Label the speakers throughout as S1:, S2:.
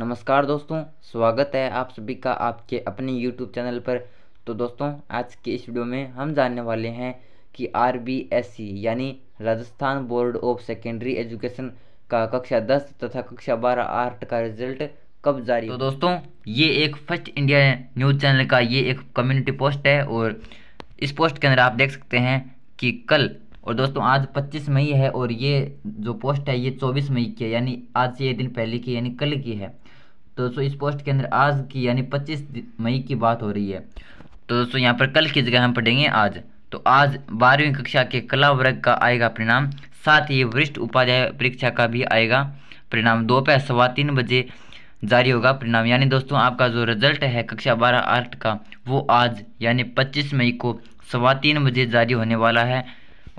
S1: नमस्कार दोस्तों स्वागत है आप सभी का आपके अपने YouTube चैनल पर तो दोस्तों आज के इस वीडियो में हम जानने वाले हैं कि आर यानी Rajasthan board of secondary education का कक्षा 10 तथा कक्षा 12 आर्ट का रिजल्ट कब जारी तो दोस्तों ये एक फर्स्ट इंडिया न्यूज़ चैनल का ये एक कम्युनिटी पोस्ट है और इस पोस्ट के अंदर आप देख सकते हैं कि कल और दोस्तों आज 25 मई है और ये जो पोस्ट है ये 24 मई की है यानी आज से ये दिन पहले की यानी कल की है तो दोस्तों इस पोस्ट के अंदर आज की यानी 25 मई की बात हो रही है तो दोस्तों यहाँ पर कल की जगह हम पढ़ेंगे आज तो आज बारहवीं कक्षा के कला वर्ग का आएगा परिणाम साथ ही वरिष्ठ उपाध्याय परीक्षा का भी आएगा परिणाम दोपहर सवा तीन बजे जारी होगा परिणाम यानी दोस्तों आपका जो रिजल्ट है कक्षा बारह आर्ट का वो आज यानी पच्चीस मई को सवा तीन बजे जारी होने वाला है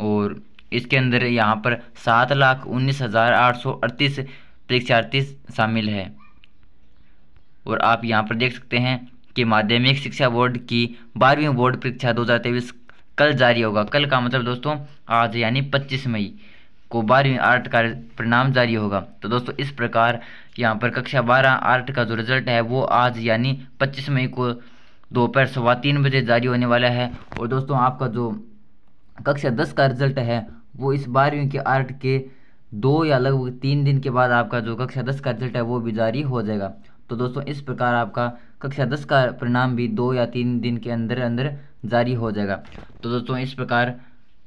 S1: और इसके अंदर यहाँ पर सात लाख उन्नीस हज़ार आठ सौ अड़तीस परीक्षार्थी शामिल है और आप यहाँ पर देख सकते हैं कि माध्यमिक शिक्षा बोर्ड की बारहवीं बोर्ड परीक्षा दो हज़ार तेईस कल जारी होगा कल का मतलब दोस्तों आज यानी पच्चीस मई को बारहवीं आर्ट का परिणाम जारी होगा तो दोस्तों इस प्रकार यहाँ पर कक्षा बारह आर्ट का जो रिजल्ट है वो आज यानी पच्चीस मई को दोपहर सवा तीन बजे जारी होने वाला है और दोस्तों आपका जो कक्षा दस का रिजल्ट है वो इस बारहवीं के आर्ट के दो या लगभग तीन दिन के बाद आपका जो कक्षा दस का रिजल्ट है वो भी जारी हो जाएगा तो दोस्तों इस प्रकार आपका कक्षा दस का परिणाम भी दो या तीन दिन के अंदर अंदर जारी हो जाएगा तो दोस्तों इस प्रकार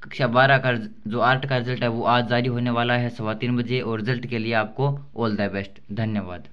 S1: कक्षा बारह का जो आर्ट का रिजल्ट है वो आज जारी होने वाला है सवा तीन बजे और रिजल्ट के लिए आपको ऑल द बेस्ट धन्यवाद